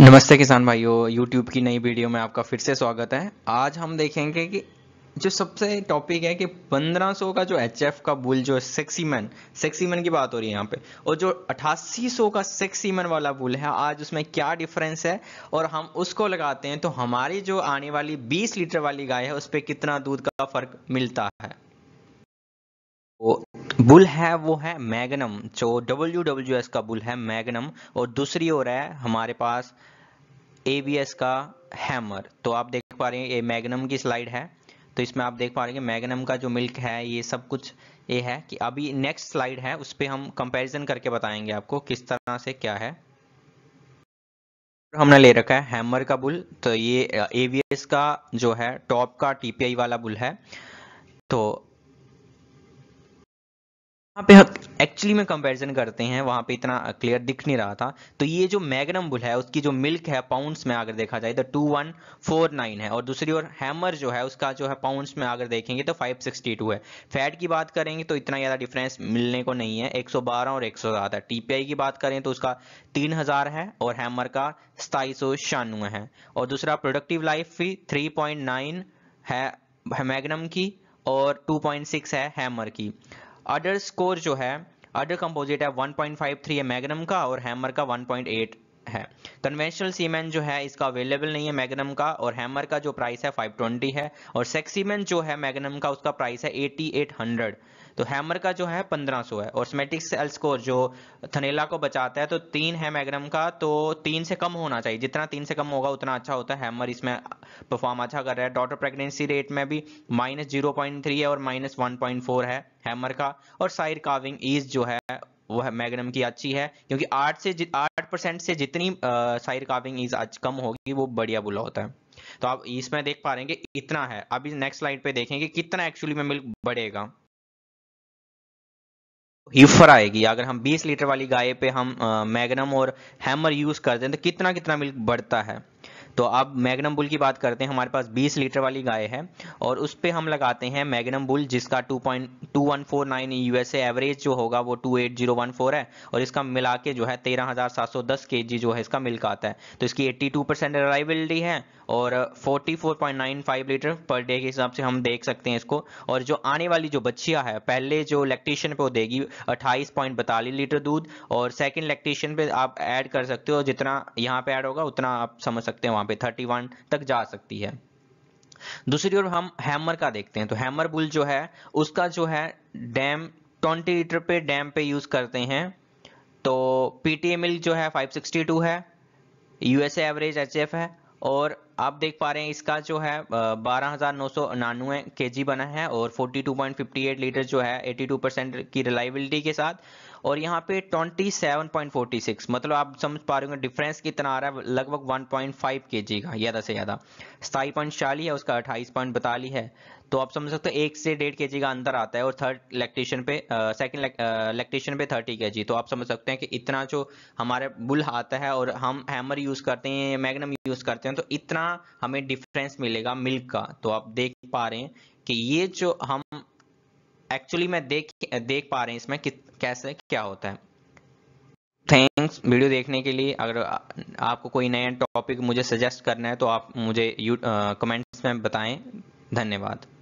नमस्ते किसान भाइयों यूट्यूब की नई वीडियो में आपका फिर से स्वागत है आज हम देखेंगे कि जो सबसे टॉपिक है कि 1500 का जो एच का बुल जो सेक्सीमैन सेक्सीमैन की बात हो रही है यहाँ पे और जो 8800 का सेक्सीमैन वाला बुल है आज उसमें क्या डिफरेंस है और हम उसको लगाते हैं तो हमारी जो आने वाली 20 लीटर वाली गाय है उस पर कितना दूध का फर्क मिलता है बुल है वो है मैगनम जो डब्ल्यू डब्ल्यू एस का बुल है मैगनम और दूसरी ओर है हमारे पास ए बी एस का हैमर तो आप देख पा रहे हैं ये मैगनम की स्लाइड है तो इसमें आप देख पा रहे हैं मैगनम का जो मिल्क है ये सब कुछ ये है कि अभी नेक्स्ट स्लाइड है उस पर हम कंपेरिजन करके बताएंगे आपको किस तरह से क्या है हमने ले रखा है हैमर का बुल तो ये एस का जो है टॉप का टीपीआई वाला बुल है पे एक्चुअली में कंपैरिजन करते हैं वहां पे इतना क्लियर दिख नहीं रहा था तो ये जो मैग्नम बुल है उसकी जो मिल्क है पाउंड्स में अगर देखा जाए तो टू वन फोर नाइन है और दूसरी ओर हैमर जो है उसका जो है पाउंड्स में अगर देखेंगे तो फाइव सिक्सटी टू है फैट की बात करेंगे तो इतना ज़्यादा डिफरेंस मिलने को नहीं है एक सौ बारह और एक सौ टीपीआई की बात करें तो उसका तीन हजार है और हैमर का सताईस सौ छियानवे है और दूसरा प्रोडक्टिव लाइफ भी थ्री पॉइंट नाइन है मैगनम की और 2.6 है हैमर की अडर स्कोर जो है अडर कंपोजिट है 1.53 है मैग्नम का और हैमर का 1.8 है कन्वेंशनल सीमेंट जो है इसका अवेलेबल नहीं है मैगनम का और हैमर का जो प्राइस है फाइव ट्वेंटी है और सेक्स सीमेंट जो है मैगनम का उसका प्राइस है एटी एट हंड्रेड तो हैमर का जो है पंद्रह सौ है और स्मेटिक सेल्स को जो थनेला को बचाता है तो तीन है मैगनम का तो तीन से कम होना चाहिए जितना तीन से कम होगा उतना अच्छा होता है हैमर इसमें परफॉर्म अच्छा कर रहा है डॉटर प्रेगनेंसी रेट में भी माइनस जीरो पॉइंट थ्री है और माइनस वन पॉइंट फोर है हैमर का और साइड काविंग ईज जो है वो है मैग्नम की अच्छी है क्योंकि आठ से आठ परसेंट से जितनी साइर कार्विंग इज आज कम होगी वो बढ़िया बुला होता है तो आप इसमें देख पा रहे हैं कि इतना है अभी नेक्स्ट स्लाइड पे देखेंगे कितना एक्चुअली में मिल्क बढ़ेगा हीफर आएगी अगर हम 20 लीटर वाली गाय पे हम मैग्नम और हैमर यूज करते हैं तो कितना कितना मिल्क बढ़ता है तो अब मैग्नम बुल की बात करते हैं हमारे पास 20 लीटर वाली गाय है और उस पर हम लगाते हैं मैग्नम बुल जिसका 2.2149 यूएसए एवरेज जो होगा वो 28014 है और इसका मिला के जो है 13710 केजी जो है इसका मिल्क आता है तो इसकी 82 परसेंट अराइवलिटी है और 44.95 लीटर पर डे के हिसाब से हम देख सकते हैं इसको और जो आने वाली जो बच्चिया है पहले जो लैक्टेशन पे वो देगी अट्ठाईस लीटर दूध और सेकेंड लैक्टेशन पे आप ऐड कर सकते हो जितना यहाँ पे ऐड होगा उतना आप समझ सकते हैं वहाँ पे 31 तक जा सकती है दूसरी ओर हम हैमर का देखते हैं तो हैमर बुल जो है उसका जो है डैम ट्वेंटी लीटर पे डैम पे यूज करते हैं तो पीटीए जो है 562 है यूएसए एवरेज एच है और आप देख पा रहे हैं इसका जो है बारह हज़ार नौ सौ नानवे के जी बना है और 42.58 लीटर जो है 82 परसेंट की रिलायबिलिटी के साथ और यहाँ पे 27.46 मतलब आप समझ पा रहे हो डिफरेंस कितना आ रहा है लगभग 1.5 केजी का ज़्यादा से ज़्यादा सताई पॉइंट चाली है उसका अट्ठाईस पॉइंट बताली है तो आप समझ सकते हो एक से डेढ़ के का अंतर आता है और थर्ड इलेक्ट्रीशियन पे सेकंड इलेक्ट्रीशियन पे थर्टी के तो आप समझ सकते हैं कि इतना जो हमारे बुल आता है और हम हैमर यूज़ करते हैं मैग्नम यूज़ करते हैं तो इतना हमें डिफरेंस मिलेगा मिल्क का तो आप देख पा रहे हैं कि ये जो हम एक्चुअली मैं देख देख पा रहे हैं इसमें कि, कैसे क्या होता है थैंक्स वीडियो देखने के लिए अगर आपको कोई नया टॉपिक मुझे सजेस्ट करना है तो आप मुझे कमेंट्स में बताएं धन्यवाद